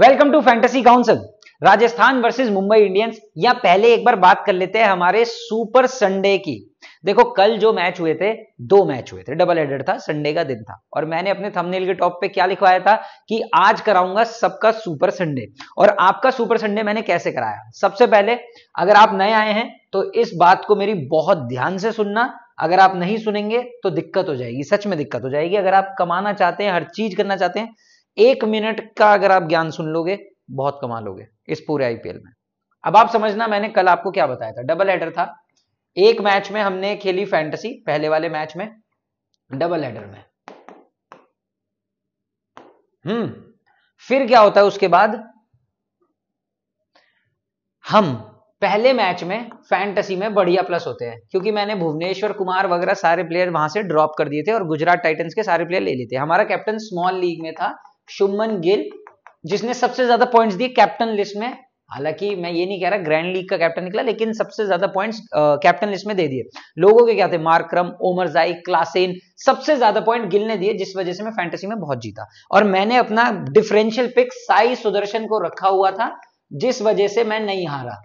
welcome to fantasy council Rajasthan versus Mumbai Indians या पहले एक बार बात कर लेते हैं हमारे सुपर संडे की देखो कल जो मैच हुए थे दो मैच हुए थे डबल एडेड था संडे का दिन था और मैंने अपने थंबनेल के टॉप पे क्या लिखवाया था कि आज कराऊंगा सबका सुपर संडे और आपका सुपर संडे मैंने कैसे कराया सबसे पहले अगर आप नए आए हैं तो इस बात को मेरी बहुत ध्यान से सुनना अगर आप नहीं सुनेंगे तो दिक्कत हो जाएगी सच में दिक्कत हो जाएगी अगर आप कमाना चाहते हैं हर चीज करना चाहते हैं एक मिनट का अगर आप ज्ञान सुन लोगे बहुत कमाल लोगे इस पूरे आईपीएल में अब आप समझना मैंने कल आपको क्या बताया था डबल हेडर था एक मैच में हमने खेली फैंटेसी पहले वाले मैच में डबल हेडर में हम्म फिर क्या होता है उसके बाद हम पहले मैच में फैंटेसी में बढ़िया प्लस होते हैं क्योंकि मैंने भुवनेश्वर कुमार वगैरह सारे प्लेयर वहां से ड्रॉप कर दिए थे और गुजरात टाइटंस के सारे प्लेयर ले लेते हैं हमारा कैप्टन स्मॉल लीग में था शुभमन गिल जिसने सबसे ज्यादा पॉइंट्स दिए कैप्टन लिस्ट में हालांकि मैं ये नहीं कह रहा ग्रैंड लीग का कैप्टन निकला लेकिन सबसे ज्यादा पॉइंट्स कैप्टन लिस्ट में दे दिए लोगों के क्या थे मार्क्रम ओमर जाई क्लासेन सबसे ज्यादा पॉइंट गिल ने दिए जिस वजह से मैं फैंटेसी में बहुत जीता और मैंने अपना डिफरेंशियल पिक साई सुदर्शन को रखा हुआ था जिस वजह से मैं नहीं हारा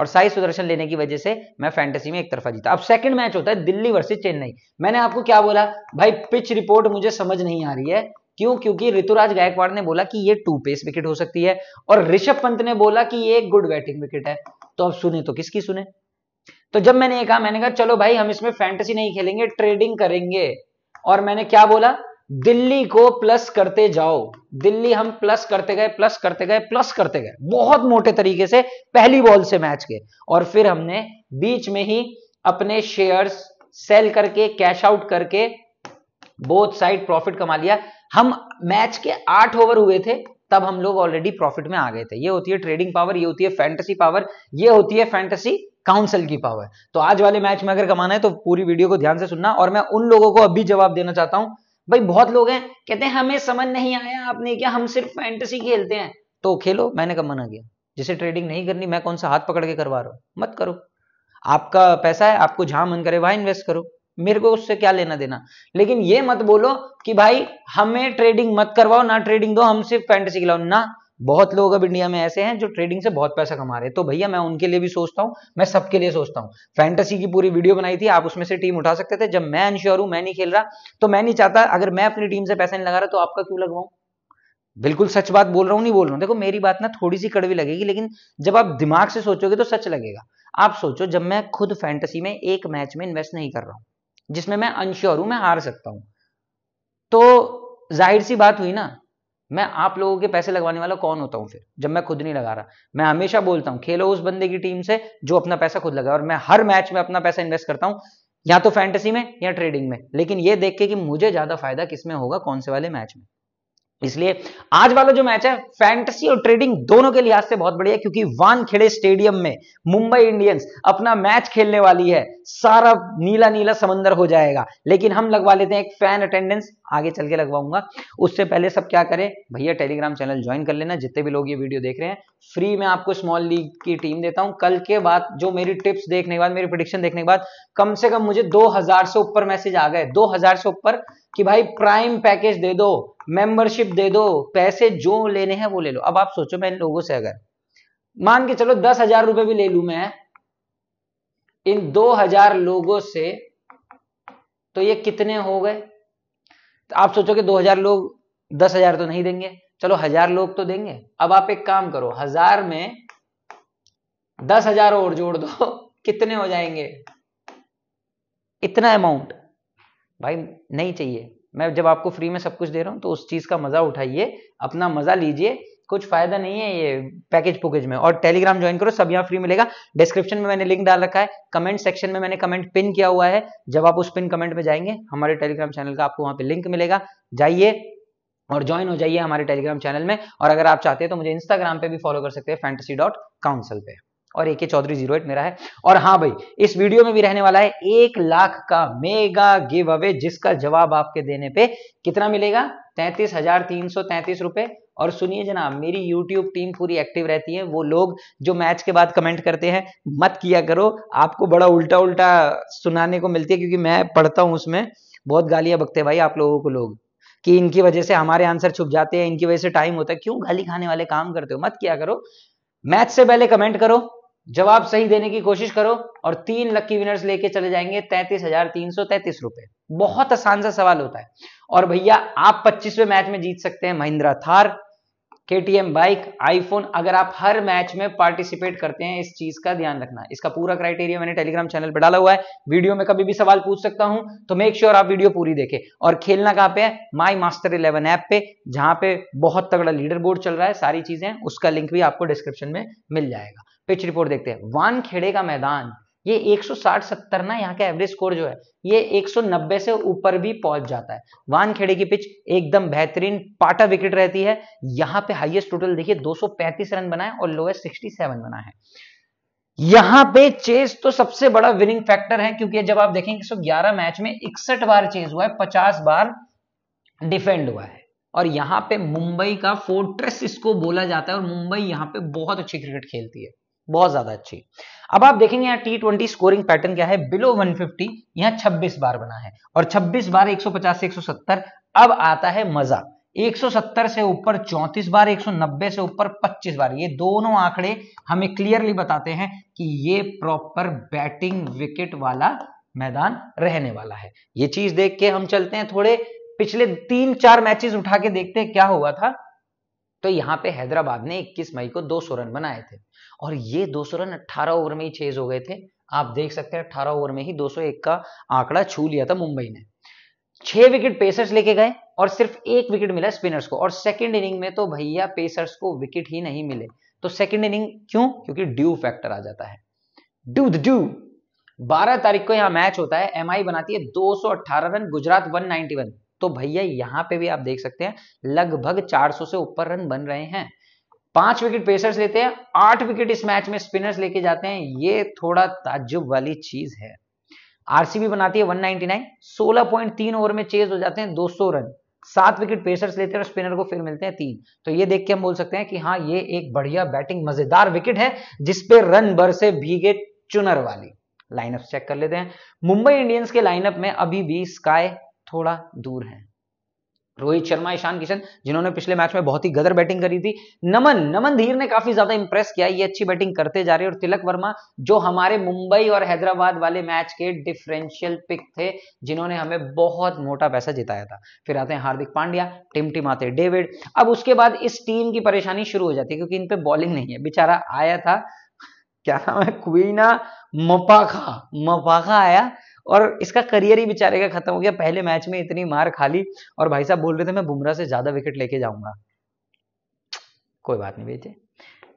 और साई सुदर्शन लेने की वजह से मैं फैंटेसी में एक तरफा जीता अब सेकंड मैच होता है दिल्ली वर्सेस चेन्नई मैंने आपको क्या बोला भाई पिच रिपोर्ट मुझे समझ नहीं आ रही है क्यों क्योंकि ऋतुराज गायकवाड़ ने बोला कि ये टू पेस विकेट हो सकती है और ऋषभ पंत ने बोला कि ये एक गुड बैटिंग विकेट है तो अब सुने तो किसकी सुने तो जब मैंने ये कहा मैंने कहा चलो भाई हम इसमें फैंटेसी नहीं खेलेंगे ट्रेडिंग करेंगे और मैंने क्या बोला दिल्ली को प्लस करते जाओ दिल्ली हम प्लस करते गए प्लस करते गए प्लस करते गए बहुत मोटे तरीके से पहली बॉल से मैच के और फिर हमने बीच में ही अपने शेयर्स सेल करके कैश आउट करके बोथ साइड प्रॉफिट कमा लिया हम मैच के आठ ओवर हुए थे तब हम लोग ऑलरेडी प्रॉफिट में आ गए थे ये होती है ट्रेडिंग पावर ये होती है फैंटेसी पावर ये होती है फैंटेसी काउंसिल की पावर तो आज वाले मैच में अगर कमाना है तो पूरी वीडियो को ध्यान से सुनना और मैं उन लोगों को अभी जवाब देना चाहता हूं भाई बहुत लोग हैं कहते हैं हमें समझ नहीं आया आपने क्या हम सिर्फ फैंटेसी खेलते हैं तो खेलो मैंने कब मना किया जिसे ट्रेडिंग नहीं करनी मैं कौन सा हाथ पकड़ के करवा रहा हूं मत करो आपका पैसा है आपको जहां मन करे वहां इन्वेस्ट करो मेरे को उससे क्या लेना देना लेकिन ये मत बोलो कि भाई हमें ट्रेडिंग मत करवाओ ना ट्रेडिंग दो हम सिर्फ फैंटेसी खिलाओ ना बहुत लोग अब इंडिया में ऐसे हैं जो ट्रेडिंग से बहुत पैसा कमा रहे हैं तो भैया मैं उनके लिए भी सोचता हूं मैं सबके लिए सोचता हूँ फैंटेसी की पूरी वीडियो बनाई थी आप उसमें से टीम उठा सकते थे जब मैं अनश्योर हूं मैं नहीं खेल रहा तो मैं नहीं चाहता अगर मैं अपनी टीम से पैसा नहीं लगा रहा तो आपका क्यों लगवाऊँ बिल्कुल सच बात बोल रहा हूँ नहीं बोल रहा हूँ देखो मेरी बात ना थोड़ी सी कड़वी लगेगी लेकिन जब आप दिमाग से सोचोगे तो सच लगेगा आप सोचो जब मैं खुद फैंटेसी में एक मैच में इन्वेस्ट नहीं कर रहा हूँ जिसमें मैं अनश्योर हूं मैं हार सकता हूं तो जाहिर सी बात हुई ना मैं आप लोगों के पैसे लगवाने वाला कौन होता हूं फिर जब मैं खुद नहीं लगा रहा मैं हमेशा बोलता हूं खेलो उस बंदे की टीम से जो अपना पैसा खुद लगा और मैं हर मैच में अपना पैसा इन्वेस्ट करता हूं या तो फैंटेसी में या ट्रेडिंग में लेकिन ये देख के कि मुझे ज्यादा फायदा किसमें होगा कौन से वाले मैच में इसलिए आज वाला जो मैच है फैंटेसी और ट्रेडिंग दोनों के लिहाज से बहुत बढ़िया क्योंकि वानखेड़े स्टेडियम में मुंबई इंडियंस अपना मैच खेलने वाली है सारा नीला नीला समंदर हो जाएगा लेकिन हम लगवा लेते हैं एक फैन अटेंडेंस आगे चल के लगवाऊंगा उससे पहले सब क्या करें भैया टेलीग्राम चैनल ज्वाइन कर लेना जितने भी लोग ये वीडियो देख रहे हैं फ्री में आपको स्मॉल लीग की टीम देता हूं कल के बाद जो मेरी टिप्स देखने के बाद मेरी प्रोडिक्शन देखने के बाद कम से कम मुझे दो से ऊपर मैसेज आ गए दो से ऊपर कि भाई प्राइम पैकेज दे दो मेंबरशिप दे दो पैसे जो लेने हैं वो ले लो अब आप सोचो मैं इन लोगों से अगर मान के चलो दस हजार रुपए भी ले लू मैं इन दो हजार लोगों से तो ये कितने हो गए तो आप कि दो हजार लोग दस हजार तो नहीं देंगे चलो हजार लोग तो देंगे अब आप एक काम करो हजार में दस हजार और जोड़ दो कितने हो जाएंगे इतना अमाउंट भाई नहीं चाहिए मैं जब आपको फ्री में सब कुछ दे रहा हूँ तो उस चीज़ का मज़ा उठाइए अपना मज़ा लीजिए कुछ फायदा नहीं है ये पैकेज पुकेज में और टेलीग्राम ज्वाइन करो सब यहाँ फ्री मिलेगा डिस्क्रिप्शन में मैंने लिंक डाल रखा है कमेंट सेक्शन में मैंने कमेंट पिन किया हुआ है जब आप उस पिन कमेंट में जाएंगे हमारे टेलीग्राम चैनल का आपको वहाँ पे लिंक मिलेगा जाइए और ज्वाइन हो जाइए हमारे टेलीग्राम चैनल में और अगर आप चाहते हैं तो मुझे इंस्टाग्राम पे भी फॉलो कर सकते हैं फैंटेसी डॉट काउंसिल पे और एके चौधरी जीरो एट मेरा है और हाँ भाई इस वीडियो में भी रहने वाला है एक लाख का मेगा गिव अवे जिसका जवाब आपके देने पे कितना मिलेगा तैतीस हजार तीन सौ तैतीस रुपए और सुनिए जनाब मेरी YouTube टीम पूरी एक्टिव रहती है वो लोग जो मैच के बाद कमेंट करते हैं मत किया करो आपको बड़ा उल्टा उल्टा सुनाने को मिलती है क्योंकि मैं पढ़ता हूँ उसमें बहुत गालियां बकते भाई आप लोगों को लोग कि इनकी वजह से हमारे आंसर छुप जाते हैं इनकी वजह से टाइम होता है क्यों गाली खाने वाले काम करते हो मत किया करो मैच से पहले कमेंट करो जवाब सही देने की कोशिश करो और तीन लक्की विनर्स लेके चले जाएंगे तैतीस हजार तीन सौ तैतीस रुपए बहुत आसान सा सवाल होता है और भैया आप पच्चीसवें मैच में जीत सकते हैं महिंद्रा थार के बाइक आईफोन अगर आप हर मैच में पार्टिसिपेट करते हैं इस चीज का ध्यान रखना इसका पूरा क्राइटेरिया मैंने टेलीग्राम चैनल पर डाला हुआ है वीडियो में कभी भी सवाल पूछ सकता हूं तो मेक श्योर sure आप वीडियो पूरी देखें और खेलना कहाँ पे है माई मास्टर इलेवन ऐप पे जहां पे बहुत तगड़ा लीडर बोर्ड चल रहा है सारी चीजें उसका लिंक भी आपको डिस्क्रिप्शन में मिल जाएगा पिच रिपोर्ट देखते हैं वान खेड़े का मैदान ये 160-70 ना यहाँ का एवरेज स्कोर जो है ये 190 से ऊपर भी पहुंच जाता है वान खेड़े की पिच एकदम बेहतरीन पाटा विकेट रहती है यहाँ पे हाईएस्ट टोटल देखिए 235 रन बनाए और लोएस्ट 67 बना है यहाँ पे चेस तो सबसे बड़ा विनिंग फैक्टर है क्योंकि जब आप देखेंगे ग्यारह मैच में इकसठ बार चेस हुआ है पचास बार डिफेंड हुआ है और यहाँ पे मुंबई का फोर्ट्रेस इसको बोला जाता है और मुंबई यहाँ पे बहुत अच्छी क्रिकेट खेलती है बहुत ज्यादा अच्छी अब आप देखेंगे यहाँ टी ट्वेंटी स्कोरिंग पैटर्न क्या है बिलो 150 यहाँ छब्बीस बार बना है और 26 बार 150 से 170 अब आता है मजा 170 से ऊपर 34 बार 190 से ऊपर 25 बार ये दोनों आंकड़े हमें क्लियरली बताते हैं कि ये प्रॉपर बैटिंग विकेट वाला मैदान रहने वाला है ये चीज देख के हम चलते हैं थोड़े पिछले तीन चार मैचेस उठा के देखते हैं क्या हुआ था तो यहाँ पे हैदराबाद ने 21 मई को दो सौ रन बनाए थे और ये दो सौ रन 18 ओवर में ही चेज हो गए थे आप देख सकते हैं 18 ओवर में ही 201 का आंकड़ा छू लिया था मुंबई ने छह विकेट पेसर्स लेके गए और सिर्फ एक विकेट मिला स्पिनर्स को और सेकेंड इनिंग में तो भैया पेसर्स को विकेट ही नहीं मिले तो सेकेंड इनिंग क्यों क्योंकि ड्यू फैक्टर आ जाता है ड्यू ड्यू बारह तारीख को यहां मैच होता है एमआई बनाती है 218 रन गुजरात 191 तो भैया यहां पे भी आप देख सकते हैं लगभग 400 से ऊपर रन बन रहे हैं पांच विकेट पेसर्स लेते हैं आठ विकेट इस मैच में स्पिनर्स लेके जाते हैं ये थोड़ा ताजुब वाली चीज है आरसीबी बनाती है 199 नाइनटी ओवर में चेज हो जाते हैं दो रन सात विकेट पेसर्स लेते हैं और स्पिनर को फिर मिलते हैं तीन तो ये देख के हम बोल सकते हैं कि हाँ ये एक बढ़िया बैटिंग मजेदार विकेट है जिसपे रन भर से भीगे चुनर वाली लाइनअप चेक कर लेते हैं मुंबई इंडियंस के लाइनअप में अभी भी स्काई थोड़ा दूर है रोहित शर्मा ईशान किशन जिन्होंने पिछले मैच में बहुत ही गदर बैटिंग करी थी नमन नमन धीर ने काफी ज्यादा इंप्रेस किया ये अच्छी बैटिंग करते जा रहे और तिलक वर्मा जो हमारे मुंबई और हैदराबाद वाले मैच के डिफरेंशियल पिक थे जिन्होंने हमें बहुत मोटा पैसा जिताया था फिर आते हैं हार्दिक पांड्या टिमटिमाते डेविड अब उसके बाद इस टीम की परेशानी शुरू हो जाती है क्योंकि इन पे बॉलिंग नहीं है बेचारा आया था क्या नाम है क्वीना मपाखा मपाखा आया और इसका करियर ही बेचारे का खत्म हो गया पहले मैच में इतनी मार खा ली और भाई साहब बोल रहे थे मैं बुमराह से ज्यादा विकेट लेके जाऊंगा कोई बात नहीं बेटे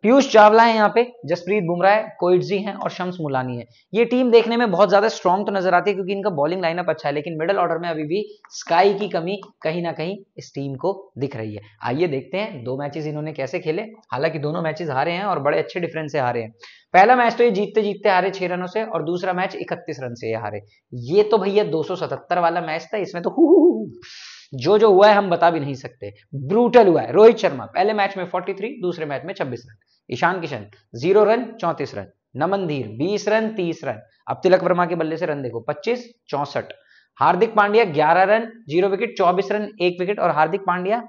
पीयूष चावला है यहाँ पे जसप्रीत बुमराह है कोइटजी है और शम्स मुलानी है ये टीम देखने में बहुत ज्यादा स्ट्रॉन्ग तो नजर आती है क्योंकि इनका बॉलिंग लाइनअप अच्छा है लेकिन मिडल ऑर्डर में अभी भी स्काई की कमी कहीं ना कहीं इस टीम को दिख रही है आइए देखते हैं दो मैचेस इन्होंने कैसे खेले हालांकि दोनों मैचेस हारे हैं और बड़े अच्छे डिफरेंस से हारे हैं पहला मैच तो ये जीतते जीतते हारे छह रनों से और दूसरा मैच इकतीस रन से ये हारे ये तो भैया दो वाला मैच था इसमें तो जो जो हुआ है हम बता भी नहीं सकते ब्रूटल हुआ है रोहित शर्मा पहले मैच में 43 दूसरे मैच में 26 run Ishan Kishan zero run चौंतीस रन नमनधीर बीस रन तीस रन अब तिलक वर्मा के बल्ले से रन देखो पच्चीस चौसठ हार्दिक पांड्या ग्यारह रन जीरो विकेट चौबीस रन एक विकेट और हार्दिक पांड्या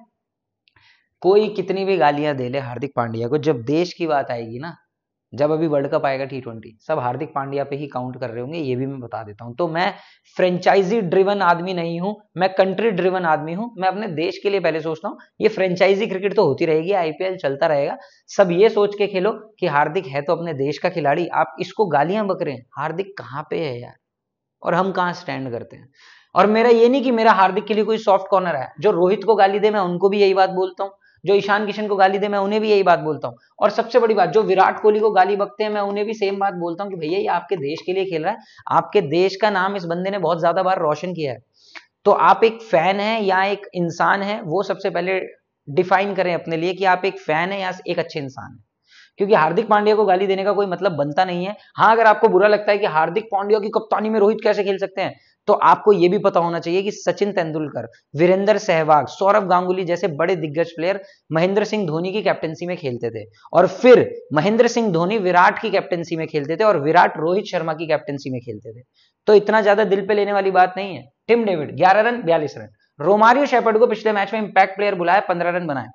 कोई कितनी भी गालियां दे ले हार्दिक पांड्या को जब देश की बात आएगी ना जब अभी वर्ल्ड कप आएगा टी ट्वेंटी सब हार्दिक पांड्या पे ही काउंट कर रहे होंगे ये भी मैं बता देता हूँ तो मैं फ्रेंचाइजी ड्रिवन आदमी नहीं हूँ मैं कंट्री ड्रिवन आदमी हूँ मैं अपने देश के लिए पहले सोचता हूँ ये फ्रेंचाइजी क्रिकेट तो होती रहेगी आईपीएल चलता रहेगा सब ये सोच के खेलो कि हार्दिक है तो अपने देश का खिलाड़ी आप इसको गालियां बकरे हैं हार्दिक कहाँ पे है यार और हम कहाँ स्टैंड करते हैं और मेरा ये नहीं कि मेरा हार्दिक के लिए कोई सॉफ्ट कॉर्नर है जो रोहित को गाली दे मैं उनको भी यही बात बोलता हूँ जो ईशान किशन को गाली दे मैं उन्हें भी यही बात बोलता हूँ और सबसे बड़ी बात जो विराट कोहली को गाली बकते हैं मैं उन्हें भी सेम बात बोलता हूँ कि भैया ये आपके देश के लिए खेल रहा है आपके देश का नाम इस बंदे ने बहुत ज्यादा बार रोशन किया है तो आप एक फैन है या एक इंसान है वो सबसे पहले डिफाइन करें अपने लिए कि आप एक फैन है या एक अच्छे इंसान है क्योंकि हार्दिक पांड्या को गाली देने का कोई मतलब बनता नहीं है हाँ अगर आपको बुरा लगता है कि हार्दिक पांड्या की कप्तानी में रोहित कैसे खेल सकते हैं तो आपको यह भी पता होना चाहिए कि सचिन तेंदुलकर वीरेंद्र सहवाग सौरभ गांगुली जैसे बड़े दिग्गज प्लेयर महेंद्र सिंह धोनी की कैप्टनसी में खेलते थे और फिर महेंद्र सिंह धोनी विराट की कैप्टनसी में खेलते थे और विराट रोहित शर्मा की कैप्टनसी में खेलते थे तो इतना ज्यादा दिल पे लेने वाली बात नहीं है टिम डेविड ग्यारह रन बयालीस रन रोमारियो शेपर्ड को पिछले मैच में इंपैक्ट प्लेयर बुलाया पंद्रह रन बनाए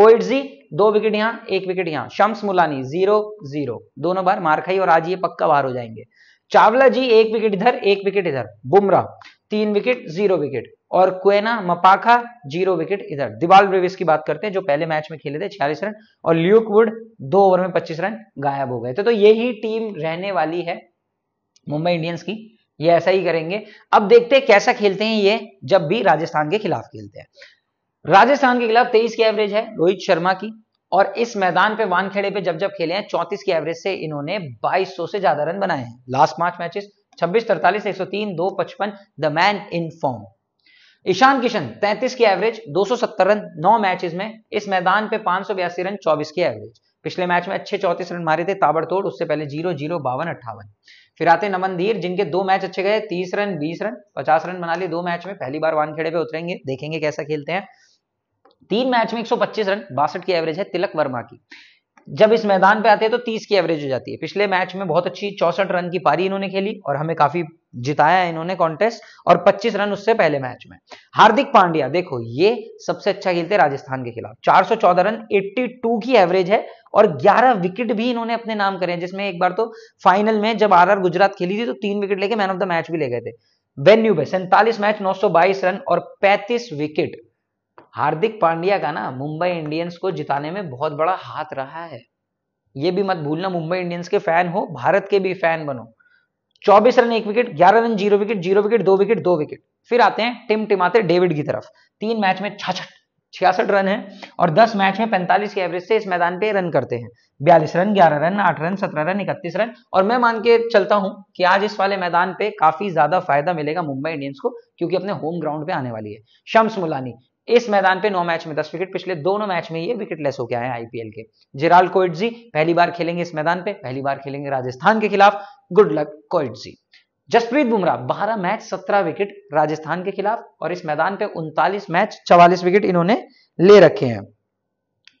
कोइटजी दो विकेट यहां एक विकेट यहां शम्स मुलानी जीरो जीरो दोनों बार मार खाई और आज ये पक्का बाहर हो जाएंगे चावला जी एक विकेट इधर एक विकेट इधर बुमराह तीन विकेट जीरो विकेट और क्वेना मपाखा जीरो विकेट इधर दिवाल ब्रेविस की बात करते हैं जो पहले मैच में खेले थे छियालीस रन और ल्यूकवुड दो ओवर में पच्चीस रन गायब हो गए थे तो यही टीम रहने वाली है मुंबई इंडियंस की ये ऐसा ही करेंगे अब देखते हैं कैसा खेलते हैं ये जब भी राजस्थान के खिलाफ खेलते हैं राजस्थान के खिलाफ तेईस की एवरेज है रोहित शर्मा की और इस मैदान पे वानखेड़े पे जब जब खेले हैं चौतीस की एवरेज से इन्होंने 2200 से ज्यादा रन बनाए हैं लास्ट पांच मैचेस 26, 43, 103, दो पचपन the man in form Ishan Kishan 33 की एवरेज 270 रन 9 मैचेस में इस मैदान पे पांच रन 24 की एवरेज पिछले मैच में अच्छे चौतीस रन मारे थे ताबड़तोड़ उससे पहले जीरो जीरो बावन अट्ठावन फिर आते नमनधीर जिनके दो मैच अच्छे गए तीस रन बीस रन पचास रन बना लिए दो मैच में पहली बार वानखेड़े पे उतरेंगे देखेंगे कैसा खेलते हैं तीन मैच में 125 रन बासठ की एवरेज है तिलक वर्मा की जब इस मैदान पे आते हैं तो 30 की एवरेज हो जाती है पिछले मैच में बहुत अच्छी चौसठ रन की पारी इन्होंने खेली और हमें काफी जिताया इन्होंने कॉन्टेस्ट और 25 रन उससे पहले मैच में हार्दिक पांड्या देखो ये सबसे अच्छा खेलते राजस्थान के खिलाफ 414 रन 82 की एवरेज है और 11 विकेट भी इन्होंने अपने नाम करे हैं जिसमें एक बार तो फाइनल में जब आर गुजरात खेली थी तो तीन विकेट लेके मैन ऑफ द मैच भी ले गए थे वेन्यू पे सैंतालीस मैच 922 रन और 35 विकेट हार्दिक पांड्या का ना मुंबई इंडियंस को जिताने में बहुत बड़ा हाथ रहा है ये भी मत भूलना मुंबई इंडियंस के फैन हो भारत के भी फैन बनो चौबीस रन एक विकेट ग्यारह run zero wicket zero wicket दो विकेट दो विकेट फिर आते हैं टिम टिमाते डेविड की तरफ तीन मैच में छाछठ छियासठ रन है और 10 मैच में 45 के एवरेज से इस मैदान पे रन करते हैं 42 run 11 run 8 run 17 run 31 run और मैं मान के चलता हूं कि आज इस वाले मैदान पे काफी ज्यादा फायदा मिलेगा मुंबई इंडियंस को क्योंकि अपने होम ग्राउंड पे आने वाली है शम्स मुलानी इस मैदान पे नौ मैच में दस विकेट पिछले दोनों मैच में ये विकेट लेस होकर आए आईपीएल के जिराल कोइटजी पहली बार खेलेंगे इस मैदान पे पहली बार खेलेंगे राजस्थान के खिलाफ good luck Coetzee Jasprit Bumrah बारह मैच सत्रह विकेट राजस्थान के खिलाफ और इस मैदान पे उनतालीस मैच चवालीस विकेट इन्होंने ले रखे हैं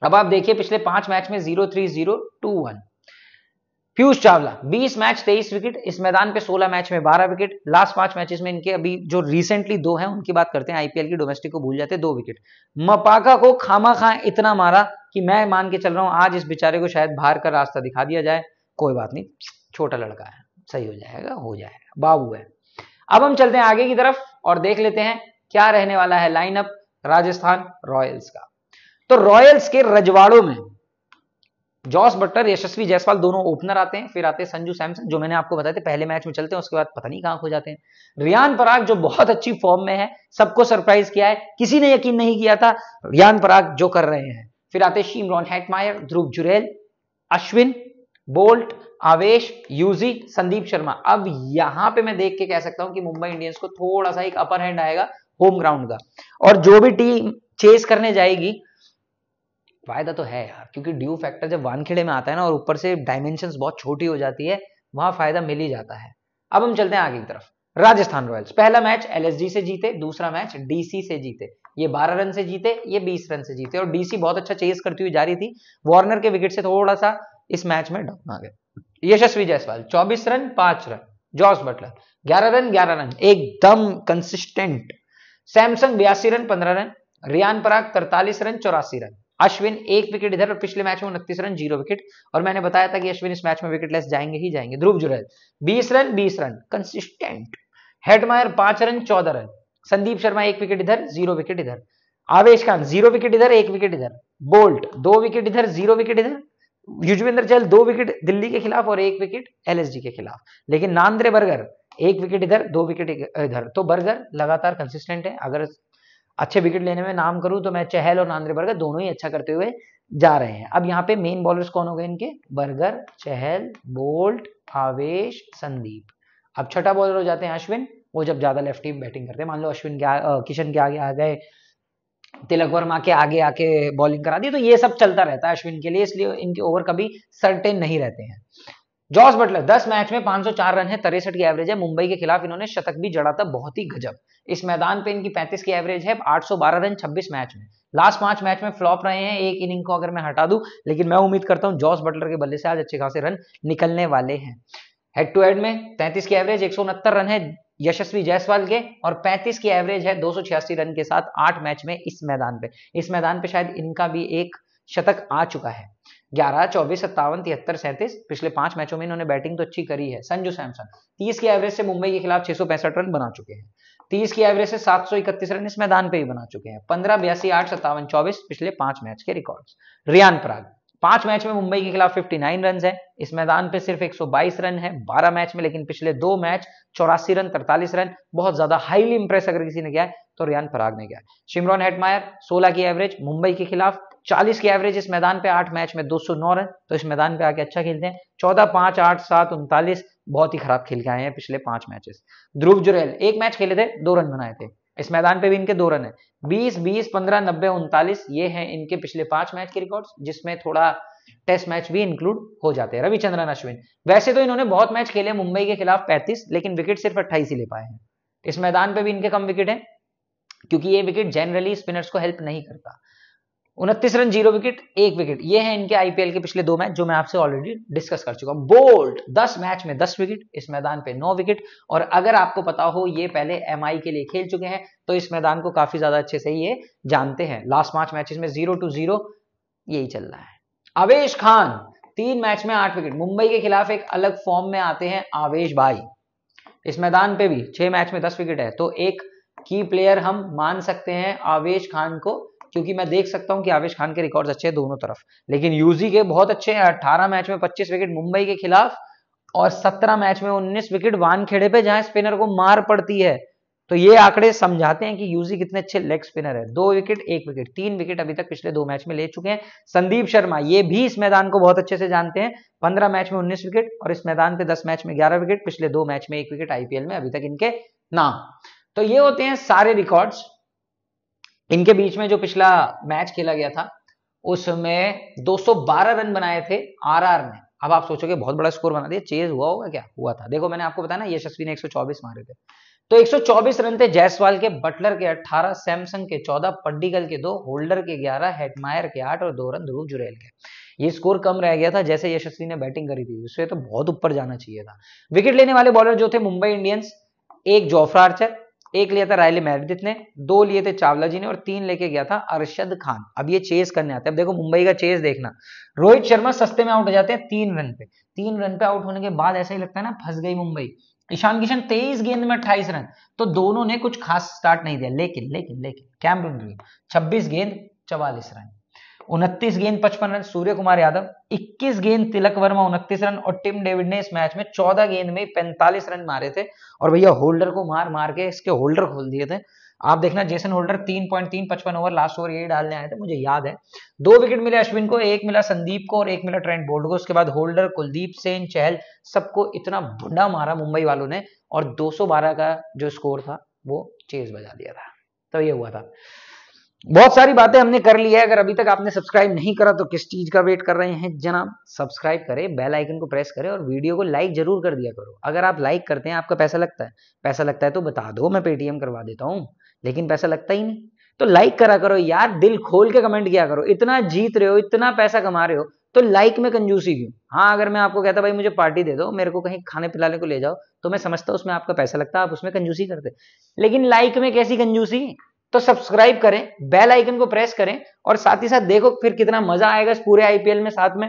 अब आप देखिए पिछले पांच मैच में zero three zero two one Piyush Chawla 20 match 23 wicket इस मैदान पे 16 मैच में 12 विकेट लास्ट पांच मैचेस में इनके अभी जो रिसेंटली दो हैं उनकी बात करते हैं आईपीएल की डोमेस्टिक को भूल जाते हैं दो विकेट मपाका को खामा खा इतना मारा कि मैं मान के चल रहा हूं आज इस बेचारे को शायद बाहर का रास्ता दिखा दिया जाए कोई बात नहीं छोटा लड़का है सही हो जाएगा हो जाएगा बाबू है अब हम चलते हैं आगे की तरफ और देख लेते हैं क्या रहने वाला है लाइनअप राजस्थान रॉयल्स का तो रॉयल्स के रजवाड़ों में जॉस बट्टर यशस्वी जयसवाल दोनों ओपनर आते हैं फिर आते हैं संजू सैमसन जो मैंने आपको बताया पहले मैच में चलते हैं उसके बाद पता नहीं कहां खो जाते हैं रियान पराग जो बहुत अच्छी फॉर्म में है सबको सरप्राइज किया है किसी ने यकीन नहीं किया था रियान पराग जो कर रहे हैं फिर आते Shimron Hetmyer Dhruv Jurel Ashwin Boult Avesh Yuzi Sandeep Sharma अब यहां पे मैं देख के कह सकता हूं कि मुंबई इंडियंस को थोड़ा सा एक अपर हैंड आएगा होम ग्राउंड का और जो भी टीम चेस करने जाएगी फायदा तो है यार क्योंकि ड्यू फैक्टर जब वानखेड़े में आता है ना और ऊपर से डायमेंशन बहुत छोटी हो जाती है वहां फायदा मिल ही जाता है अब हम चलते हैं आगे की तरफ राजस्थान रॉयल्स पहला मैच एल से जीते दूसरा मैच डीसी से जीते ये 12 रन से जीते ये 20 रन से जीते और डीसी बहुत अच्छा चेस करती हुई जा रही थी वार्नर के विकेट से थोड़ा सा इस मैच में डाउन आ गए Yashasvi Jaiswal 24 run 5 run George Buttler 11 run 11 run एकदम कंसिस्टेंट सैमसंग बयासी रन पंद्रह रन रियान पराग तरतालीस रन चौरासी रन अश्विन एक विकेट इधर और पिछले मैच में उनतीस रन जीरो विकेट और मैंने बताया था कि अश्विन इस मैच में विकेट लेस जाएंगे ही जाएंगे ध्रुव जुरैल बीस रन बीस रन कंसिस्टेंट हेडमायर पांच रन चौदह रन संदीप शर्मा एक विकेट इधर जीरो विकेट इधर आवेश खान जीरो विकेट इधर एक विकेट इधर बोल्ट दो विकेट इधर जीरो विकेट इधर युजवेंद्र चहल दो विकेट दिल्ली के खिलाफ और एक विकेट एलएसडी के खिलाफ लेकिन नांद्रे बर्गर एक विकेट इधर दो विकेट इधर तो बर्गर लगातार कंसिस्टेंट है अगर अच्छे विकेट लेने में नाम करूं तो मैं चहल और नांद्रे बर्गर दोनों ही अच्छा करते हुए जा रहे हैं अब यहाँ पे मेन बॉलर्स कौन हो गए इनके बर्गर चहल बोल्ट फावेश संदीप अब छठा बॉलर हो जाते हैं अश्विन वो जब ज्यादा लेफ्ट टीम बैटिंग करते हैं मान लो अश्विन के किशन के आगे आ गए तिलक वर्मा के आगे आके बॉलिंग करा दी तो ये सब चलता रहता है अश्विन के लिए इसलिए इनके ओवर कभी सर्टेन नहीं रहते हैं जॉस बटलर 10 मैच में 504 रन है तिरसठ की एवरेज है मुंबई के खिलाफ इन्होंने शतक भी जड़ा था बहुत ही गजब इस मैदान पे इनकी 35 की एवरेज है 812 रन 26 मैच में लास्ट पांच मैच में फ्लॉप रहे हैं एक इनिंग को अगर मैं हटा दूं लेकिन मैं उम्मीद करता हूं जॉस बटलर के बल्ले से आज अच्छे खासे रन निकलने वाले हैं हेड टू हेड में तैंतीस की एवरेज एक रन है यशस्वी जायसवाल के और 35 की एवरेज है दो रन के साथ आठ मैच में इस मैदान पे इस मैदान पे शायद इनका भी एक शतक आ चुका है ग्यारह चौबीस सत्तावन तिहत्तर सैंतीस पिछले पांच मैचों में इन्होंने बैटिंग तो अच्छी करी है संजू सैमसन तीस की एवरेज से मुंबई के खिलाफ छह रन बना चुके हैं तीस की एवरेज से सात सौ इकतीस रन इस मैदान पे ही बना चुके हैं पंद्रह बयासी आठ सत्तावन चौबीस पिछले पांच मैच के रिकॉर्ड रियान पराग पांच मैच में मुंबई के खिलाफ 59 रन है इस मैदान पे सिर्फ 122 रन है 12 मैच में लेकिन पिछले दो मैच चौरासी रन तरतालीस रन बहुत ज्यादा हाईली इंप्रेस अगर किसी ने किया है तो रियान पराग ने किया शिमरॉन हेटमायर 16 की एवरेज मुंबई के खिलाफ चालीस की एवरेज इस मैदान पे आठ मैच में दो सौ नौ रन तो इस मैदान पे आके अच्छा खेलते हैं चौदह पांच आठ सात उनतालीस बहुत ही खराब खेल के आए हैं पिछले पांच मैचेस ध्रुव जुरेल एक मैच खेले थे दो रन बनाए थे इस मैदान पे भी इनके दो रन है बीस बीस पंद्रह नब्बे उनतालीस ये है इनके पिछले पांच मैच के रिकॉर्ड जिसमें थोड़ा टेस्ट मैच भी इंक्लूड हो जाते हैं रविचंद्रन अश्विन वैसे तो इन्होंने बहुत मैच खेले मुंबई के खिलाफ पैंतीस लेकिन विकेट सिर्फ अट्ठाईस ही ले पाए हैं इस मैदान पे भी इनके कम विकेट है क्योंकि ये विकेट जनरली स्पिनर्स को हेल्प नहीं करता उनतीस रन जीरो विकेट एक विकेट ये है इनके आईपीएल के पिछले दो मैच जो मैं आपसे ऑलरेडी डिस्कस कर चुका हूं बोल्ट दस मैच में दस विकेट इस मैदान पे नौ विकेट और अगर आपको पता हो ये पहले एम के लिए खेल चुके हैं तो इस मैदान को काफी ज्यादा अच्छे से ये जानते हैं लास्ट पांच मैचेस में जीरो टू जीरो यही चल रहा है आवेश खान तीन मैच में आठ विकेट मुंबई के खिलाफ एक अलग फॉर्म में आते हैं आवेश भाई इस मैदान पे भी छह मैच में दस विकेट है तो एक की प्लेयर हम मान सकते हैं आवेश खान को क्योंकि मैं देख सकता हूं कि आवेश खान के रिकॉर्ड्स अच्छे हैं दोनों तरफ लेकिन यूजी के बहुत अच्छे हैं अट्ठारह मैच में पच्चीस विकेट मुंबई के खिलाफ और सत्रह मैच में उन्नीस विकेट वानखेड़े पे जहां स्पिनर को मार पड़ती है तो ये आंकड़े समझाते हैं कि यूजी कितने अच्छे लेग स्पिनर है दो विकेट एक विकेट तीन विकेट अभी तक पिछले दो मैच में ले चुके हैं संदीप शर्मा ये भी इस मैदान को बहुत अच्छे से जानते हैं पंद्रह मैच में उन्नीस विकेट और इस मैदान पे दस मैच में ग्यारह विकेट पिछले दो मैच में एक विकेट आईपीएल में अभी तक इनके नाम तो ये होते हैं सारे रिकॉर्ड्स इनके बीच में जो पिछला मैच खेला गया था उसमें 212 रन बनाए थे आरआर ने अब आप सोचोगे बहुत बड़ा स्कोर बना दिया चेज हुआ होगा क्या हुआ था देखो मैंने आपको बताया ना यशस्वी ने 124 मारे थे तो 124 रन थे जयसवाल के बटलर के 18 सैमसंग के 14 पड्डीगल के दो होल्डर के 11 हेटमायर के 8 और दो रन ध्रुव जुरेल के ये स्कोर कम रह गया था जैसे यशस्वी ने बैटिंग करी थी उससे तो बहुत ऊपर जाना चाहिए था विकेट लेने वाले बॉलर जो थे मुंबई इंडियंस एक जोफ्रा आर्चर एक लिया था रायली महरदित ने दो लिए थे चावला जी ने और तीन लेके गया था अरशद खान अब ये चेस करने आते हैं अब देखो मुंबई का चेस देखना रोहित शर्मा सस्ते में आउट हो जाते हैं तीन रन पे तीन रन पे आउट होने के बाद ऐसा ही लगता है ना फंस गई मुंबई ईशान किशन तेईस गेंद में अट्ठाईस रन तो दोनों ने कुछ खास स्टार्ट नहीं दिया लेकिन लेकिन लेकिन कैमरून ग्रीन छब्बीस गेंद चवालीस रन उनतीस गेंद पचपन रन सूर्य कुमार यादव इक्कीस गेंद तिलक वर्मा उनतीस रन और टिम डेविड ने इस मैच में चौदह गेंद में पैंतालीस रन मारे थे और भैया होल्डर को मार मार के इसके होल्डर खोल दिए थे आप देखना जेसन होल्डर तीन पॉइंट तीन पचपन ओवर लास्ट ओवर यही डालने आए थे मुझे याद है दो विकेट मिले अश्विन को एक मिला संदीप को और एक मिला ट्रेंट बोल्ट को उसके बाद होल्डर कुलदीप सेन चहल सबको इतना भुंडा मारा मुंबई वालों ने और 212 का जो स्कोर था वो चेज बजा दिया था तो ये हुआ था बहुत सारी बातें हमने कर ली है अगर अभी तक आपने सब्सक्राइब नहीं करा तो किस चीज का वेट कर रहे हैं जनाब सब्सक्राइब करें बेल आइकन को प्रेस करें और वीडियो को लाइक जरूर कर दिया करो अगर आप लाइक करते हैं आपका पैसा लगता है पैसा लगता है तो बता दो मैं पेटीएम करवा देता हूँ लेकिन पैसा लगता ही नहीं तो लाइक करा करो यार दिल खोल के कमेंट किया करो इतना जीत रहे हो इतना पैसा कमा रहे हो तो लाइक में कंजूसी क्यों हाँ अगर मैं आपको कहता भाई मुझे पार्टी दे दो मेरे को कहीं खाने पिलाने को ले जाओ तो मैं समझता उसमें आपका पैसा लगता है आप उसमें कंजूसी करते लेकिन लाइक में कैसी कंजूसी तो सब्सक्राइब करें बेल आइकन को प्रेस करें और साथ ही साथ देखो फिर कितना मजा आएगा इस पूरे आईपीएल में साथ में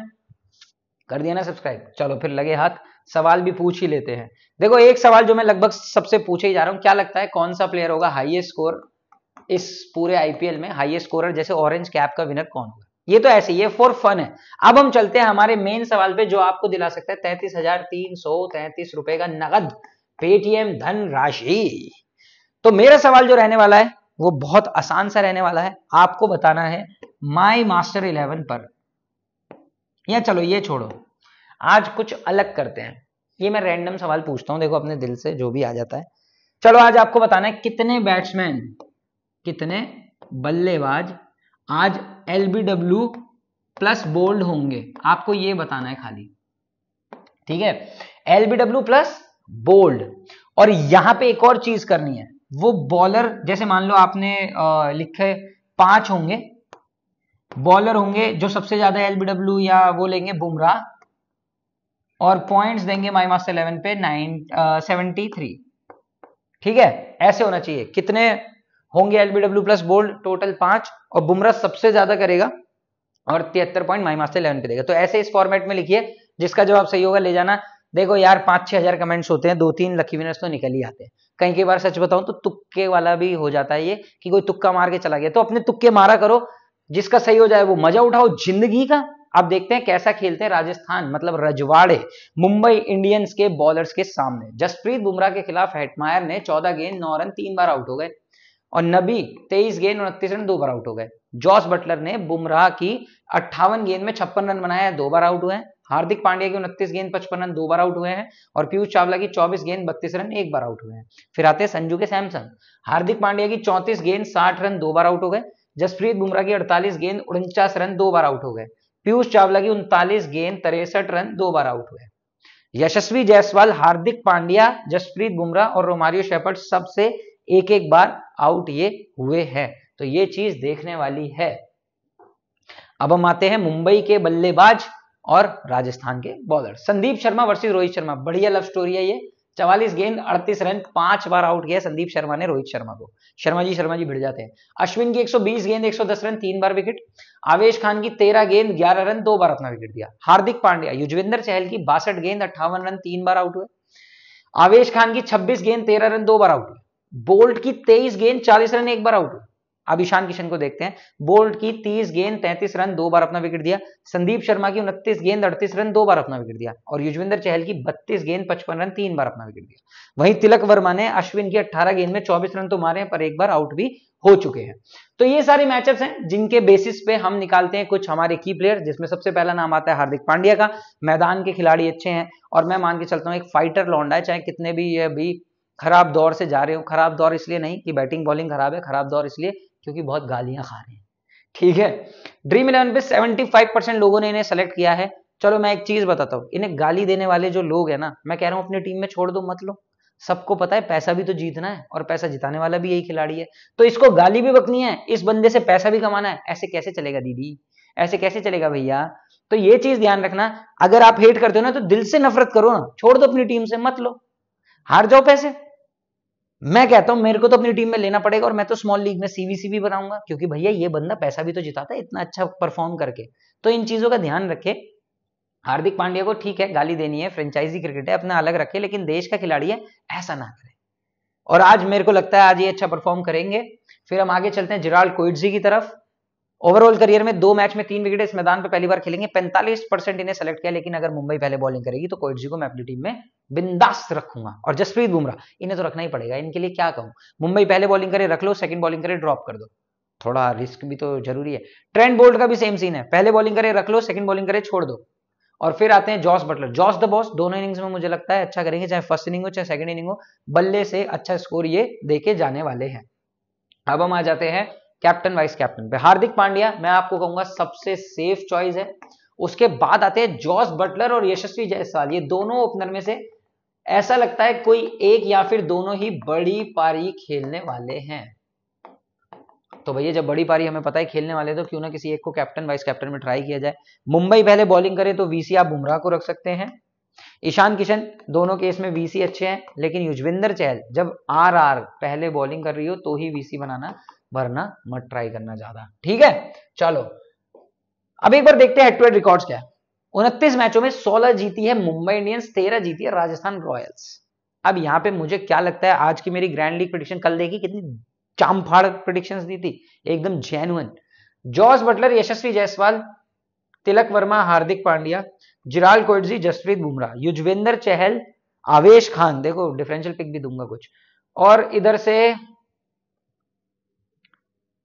कर दिया ना सब्सक्राइब चलो फिर लगे हाथ सवाल भी पूछ ही लेते हैं देखो एक सवाल जो मैं लगभग सबसे पूछे ही जा रहा हूं क्या लगता है कौन सा प्लेयर होगा हाईएस्ट स्कोर इस पूरे आईपीएल में हाईएस्ट स्कोर जैसे ऑरेंज कैप का विनर कौन होगा ये तो ऐसे ये फॉर फन है अब हम चलते हैं हमारे मेन सवाल पे जो आपको दिला सकता है तैतीस हजार तीन सौ तैतीस रुपए का नगद पेटीएम धन राशि तो मेरा सवाल जो रहने वाला है वो बहुत आसान सा रहने वाला है आपको बताना है माई मास्टर इलेवन पर या चलो ये छोड़ो आज कुछ अलग करते हैं ये मैं रैंडम सवाल पूछता हूं देखो अपने दिल से जो भी आ जाता है चलो आज आपको बताना है कितने बैट्समैन कितने बल्लेबाज आज एलबीडब्ल्यू प्लस बोल्ड होंगे आपको ये बताना है खाली ठीक है एलबीडब्ल्यू प्लस बोल्ड और यहां पे एक और चीज करनी है वो बॉलर जैसे मान लो आपने लिखे पांच होंगे बॉलर होंगे जो सबसे ज्यादा एलबीडब्ल्यू या वो लेंगे बुमराह और पॉइंट्स देंगे माई मास्टर इलेवन पे नाइन सेवेंटी थ्री ठीक है ऐसे होना चाहिए कितने होंगे एलबीडब्ल्यू प्लस बोल्ड टोटल पांच और बुमराह सबसे ज्यादा करेगा और तिहत्तर पॉइंट माई मास्टर इलेवन पे देगा तो ऐसे इस फॉर्मेट में लिखिए जिसका जवाब सही होगा ले जाना देखो यार पांच छह हजार कमेंट्स होते हैं दो तीन लकी विनर्स तो निकल ही आते हैं कहीं कई बार सच बताऊं तो तुक्के वाला भी हो जाता है ये कि कोई तुक्का मार के चला गया तो अपने तुक्के मारा करो जिसका सही हो जाए वो मजा उठाओ जिंदगी का आप देखते हैं कैसा खेलते हैं राजस्थान मतलब रजवाड़े मुंबई इंडियंस के बॉलर्स के सामने जसप्रीत बुमराह के खिलाफ हेटमायर ने 14 गेंद नौ रन तीन बार आउट हो गए और नबी 23 गेंद उनतीस रन दो बार आउट हो गए जॉस बटलर ने बुमराह की अट्ठावन गेंद में छप्पन रन बनाया दो बार आउट हुए हार्दिक पांड्या की उनतीस गेंद पचपन रन दो बार आउट हुए हैं और पीयूष चावला की चौबीस गेंद बत्तीस रन एक बार आउट हुए हैं फिर आते हैं संजू के सैमसंग हार्दिक पांड्या की चौंतीस गेंद साठ रन दो बार आउट हो गए जसप्रीत बुमराह की अड़तालीस गेंद उनचास रन दो बार आउट हो गए पीयूष चावला की उनतालीस गेंद तिरसठ रन दो बार आउट हुए यशस्वी जायसवाल हार्दिक पांड्या जसप्रीत बुमराह और रोमारियो शेपर्ट सबसे एक एक बार आउट ये हुए हैं तो ये चीज देखने वाली है अब हम आते हैं मुंबई के बल्लेबाज और राजस्थान के बॉलर संदीप शर्मा वर्सेज रोहित शर्मा बढ़िया लव स्टोरी है ये चवालीस गेंद अड़तीस रन पांच बार आउट किया संदीप शर्मा ने रोहित शर्मा को शर्मा जी शर्मा जी भिड़ जाते हैं अश्विन की 120 गेंद 110 रन तीन बार विकेट आवेश खान की 13 गेंद 11 रन दो बार अपना विकेट दिया हार्दिक पांड्या युजवेंद्र चहल की बासठ गेंद अट्ठावन रन तीन बार आउट हुए आवेश खान की छब्बीस गेंद तेरह रन दो बार आउट हुए बोल्ट की तेईस गेंद चालीस रन एक बार आउट हुए अब ईशान किशन को देखते हैं बोल्ट की 30 गेंद 33 रन दो बार अपना विकेट दिया संदीप शर्मा की उनतीस गेंद अड़तीस रन दो बार अपना विकेट दिया और युजविंदर चहल की बत्तीस गेंद पचपन रन तीन बार अपना विकेट दिया वहीं तिलक वर्मा ने अश्विन की अट्ठारह गेंद में चौबीस रन तो मारे हैं पर एक बार आउट भी हो चुके हैं तो ये सारे मैचअप्स हैं जिनके बेसिस पे हम निकालते हैं कुछ हमारे की प्लेयर जिसमें सबसे पहला नाम आता है हार्दिक पांड्या का मैदान के खिलाड़ी अच्छे हैं और मैं मान के चलता हूँ एक फाइटर लौंडा है चाहे कितने भी ये भी खराब दौर से जा रहे हो खराब दौर इसलिए नहीं कि बैटिंग बॉलिंग खराब है खराब दौर इसलिए क्योंकि बहुत गालियां खा रहे हैं ठीक है ड्रीम इलेवन पे 75 परसेंट लोगों ने इन्हें सेलेक्ट किया है चलो मैं एक चीज बताता हूँ इन्हें गाली देने वाले जो लोग हैं ना मैं कह रहा हूँ अपनी टीम में छोड़ दो मत लो सबको पता है पैसा भी तो जीतना है और पैसा जिताने वाला भी यही खिलाड़ी है तो इसको गाली भी बकनी है इस बंदे से पैसा भी कमाना है ऐसे कैसे चलेगा दीदी ऐसे कैसे चलेगा भैया तो ये चीज ध्यान रखना अगर आप हेट करते हो ना तो दिल से नफरत करो ना छोड़ दो अपनी टीम से मत लो हार जाओ पैसे मैं कहता हूं मेरे को तो अपनी टीम में लेना पड़ेगा और मैं तो स्मॉल लीग में सीवीसी भी बनाऊंगा क्योंकि भैया ये बंदा पैसा भी तो जिताता है इतना अच्छा परफॉर्म करके तो इन चीजों का ध्यान रखे हार्दिक पांड्या को ठीक है गाली देनी है फ्रेंचाइजी क्रिकेट है अपना अलग रखे लेकिन देश का खिलाड़ी है ऐसा ना करे और आज मेरे को लगता है आज ये अच्छा परफॉर्म करेंगे फिर हम आगे चलते हैं जिराल्ड कोइटजी की तरफ ओवरऑल करियर में दो मैच में तीन विकेट इस मैदान पर पहली बार खेलेंगे पैंतालीस परसेंट इन्हें सेलेक्ट किया लेकिन अगर मुंबई पहले बॉलिंग करेगी तो कोइटजी को मैं अपनी टीम में बिंदास रखूंगा और जसप्रीत बुमराह इन्हें तो रखना ही पड़ेगा इनके लिए क्या कहूं मुंबई पहले बॉलिंग करे रख लो सेकंड बॉलिंग करे ड्रॉप कर दो थोड़ा रिस्क भी तो जरूरी है ट्रेंड बोल्ट का भी सेम सीन है पहले बॉलिंग करे रख लो सेकंड बॉलिंग करे छोड़ दो और फिर आते हैं Jos Buttler Jos the boss दोनों इनिंग्स में मुझे लगता है अच्छा करेंगे चाहे फर्स्ट इनिंग हो चाहे सेकंड इनिंग हो बल्ले से अच्छा स्कोर ये देके जाने वाले हैं अब हम आ जाते हैं कैप्टन वाइस कैप्टन पे हार्दिक पांड्या मैं आपको कहूंगा सबसे सेफ चॉइस है उसके बाद आते हैं जॉस बटलर और यशस्वी जायसवाल ये दोनों ओपनर में से ऐसा लगता है कोई एक या फिर दोनों ही बड़ी पारी खेलने वाले हैं तो भैया जब बड़ी पारी हमें पता है खेलने वाले तो क्यों ना किसी एक को कैप्टन वाइस कैप्टन में ट्राई किया जाए मुंबई पहले बॉलिंग करे तो वीसी आप बुमराह को रख सकते हैं ईशान किशन दोनों केस में वीसी अच्छे हैं लेकिन युजविंदर चहल जब आर आर पहले बॉलिंग कर रही हो तो ही वीसी बनाना भरना मत ट्राई करना ज्यादा ठीक है चलो अब एक बार देखते हैं हेड टू हेड रिकॉर्ड्स क्या है उनतीस मैचों में सोलह जीती है मुंबई इंडियंस तेरह जीती है राजस्थान रॉयल्स अब यहां पे मुझे क्या लगता है आज की मेरी ग्रैंड लीग प्रोडिक्शन कल देखी कितनी चाम फाड़ दी थी एकदम genuine George Buttler Yashasvi Jaiswal Tilak Varma Hardik Pandya Gerald Coetzee Jasprit Bumrah Yuzvendra Chahal Avesh Khan देखो डिफरेंशियल पिक भी दूंगा कुछ और इधर से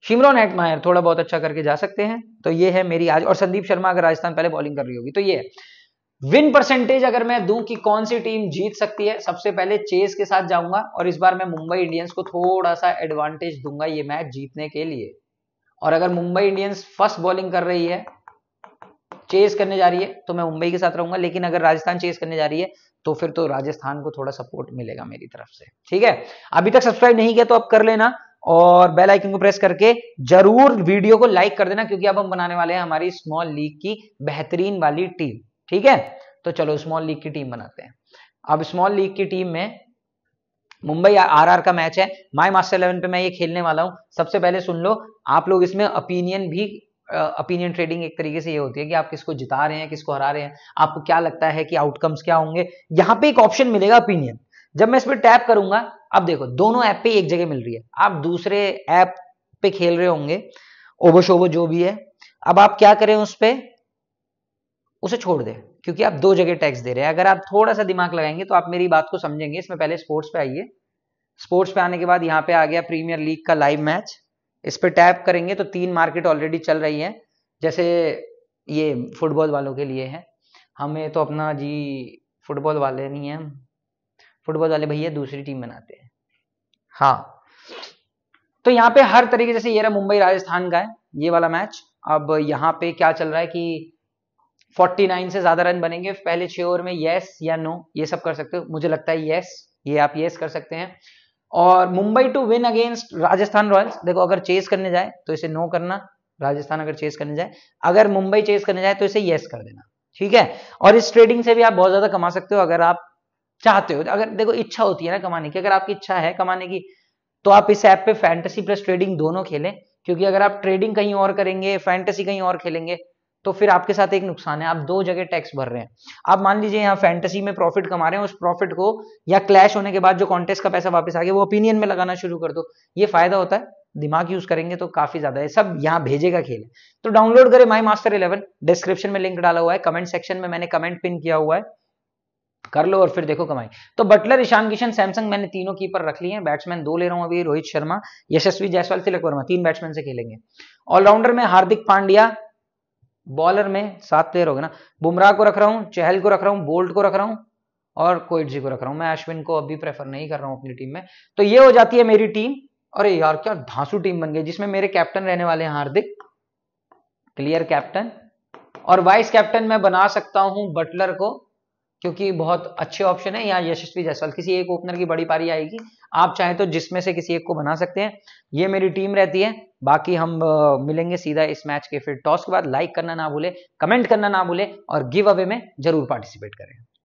शिमरॉन मायर थोड़ा बहुत अच्छा करके जा सकते हैं तो ये है मेरी आज और संदीप शर्मा अगर राजस्थान पहले बॉलिंग कर रही होगी तो ये विन परसेंटेज अगर मैं दूं कि कौन सी टीम जीत सकती है सबसे पहले चेस के साथ जाऊंगा और इस बार मैं मुंबई इंडियंस को थोड़ा सा एडवांटेज दूंगा ये मैच जीतने के लिए और अगर मुंबई इंडियंस फर्स्ट बॉलिंग कर रही है चेस करने जा रही है तो मैं मुंबई के साथ रहूंगा लेकिन अगर राजस्थान चेस करने जा रही है तो फिर तो राजस्थान को थोड़ा सपोर्ट मिलेगा मेरी तरफ से ठीक है अभी तक सब्सक्राइब नहीं किया तो अब कर लेना और बेल आइकन को प्रेस करके जरूर वीडियो को लाइक कर देना क्योंकि अब हम बनाने वाले हैं हमारी स्मॉल लीग की बेहतरीन वाली टीम ठीक है तो चलो स्मॉल लीग की टीम बनाते हैं अब स्मॉल लीग की टीम में मुंबई आर आर का मैच है माई मास्टर इलेवन पे मैं ये खेलने वाला हूं सबसे पहले सुन लो आप लोग इसमें ओपिनियन भी ओपिनियन ट्रेडिंग एक तरीके से ये होती है कि आप किसको जिता रहे हैं किसको हरा रहे हैं आपको क्या लगता है कि आउटकम्स क्या होंगे यहाँ पे एक ऑप्शन मिलेगा ओपिनियन जब मैं इस पर टैप करूंगा अब देखो दोनों ऐप पे एक जगह मिल रही है आप दूसरे ऐप पे खेल रहे होंगे ओबो शोबो जो भी है अब आप क्या करें उस पर उसे छोड़ दें क्योंकि आप दो जगह टैक्स दे रहे हैं अगर आप थोड़ा सा दिमाग लगाएंगे तो आप मेरी बात को समझेंगे इसमें पहले स्पोर्ट्स पे आइए स्पोर्ट्स पे आने के बाद यहाँ पे आ गया प्रीमियर लीग का लाइव मैच इस पर टैप करेंगे तो तीन मार्केट ऑलरेडी चल रही है जैसे ये फुटबॉल वालों के लिए है हमें तो अपना जी फुटबॉल वाले नहीं है फुटबॉल वाले भैया दूसरी टीम बनाते हैं हाँ तो यहाँ पे हर तरीके जैसे ये रहा मुंबई राजस्थान का है ये वाला मैच अब यहाँ पे क्या चल रहा है कि 49 से ज्यादा रन बनेंगे पहले छह ओवर में यस या नो ये सब कर सकते हो मुझे लगता है यस ये आप यस कर सकते हैं और Mumbai to win against Rajasthan Royals देखो अगर चेस करने जाए तो इसे नो करना राजस्थान अगर चेस करने जाए अगर मुंबई चेस करने जाए तो इसे यस कर देना ठीक है और इस ट्रेडिंग से भी आप बहुत ज्यादा कमा सकते हो अगर आप चाहते हो तो अगर देखो इच्छा होती है ना कमाने की अगर आपकी इच्छा है कमाने की तो आप इस ऐप पे फैंटेसी प्लस ट्रेडिंग दोनों खेलें क्योंकि अगर आप ट्रेडिंग कहीं और करेंगे फैंटेसी कहीं और खेलेंगे तो फिर आपके साथ एक नुकसान है आप दो जगह टैक्स भर रहे हैं आप मान लीजिए यहाँ फैंटेसी में प्रॉफिट कमा रहे हैं उस प्रॉफिट को या क्लैश होने के बाद जो कॉन्टेस्ट का पैसा वापस आ गया वो ओपिनियन में लगाना शुरू कर दो ये फायदा होता है दिमाग यूज करेंगे तो काफी ज्यादा है सब यहाँ भेजेगा खेल तो डाउनलोड करें माई मास्टर इलेवन डिस्क्रिप्शन में लिंक डाला हुआ है कमेंट सेक्शन में मैंने कमेंट पिन किया हुआ है कर लो और फिर देखो कमाई तो बटलर ईशान किशन सैमसंग मैंने तीनों कीपर रख लिए हैं बैट्समैन दो ले रहा हूं अभी रोहित शर्मा यशस्वी जायसवाल तिलक वर्मा तीन बैट्समैन से खेलेंगे ऑलराउंडर में हार्दिक पांड्या बॉलर में सात प्लेयर हो गए ना बुमराह को रख रहा हूं चहल को रख रहा हूँ बोल्ट को रख रहा हूँ और कोइट जी को रख रहा हूं मैं अश्विन को अभी प्रेफर नहीं कर रहा हूं अपनी टीम में तो ये हो जाती है मेरी टीम अरे यार क्या धांसू टीम बन गई जिसमें मेरे कैप्टन रहने वाले हैं हार्दिक क्लियर कैप्टन और वाइस कैप्टन मैं बना सकता हूं बटलर को क्योंकि बहुत अच्छे ऑप्शन है यहाँ यशस्वी जायसवाल किसी एक ओपनर की बड़ी पारी आएगी आप चाहे तो जिसमें से किसी एक को बना सकते हैं ये मेरी टीम रहती है बाकी हम मिलेंगे सीधा इस मैच के फिर टॉस के बाद लाइक करना ना भूले कमेंट करना ना भूले और गिव अवे में जरूर पार्टिसिपेट करें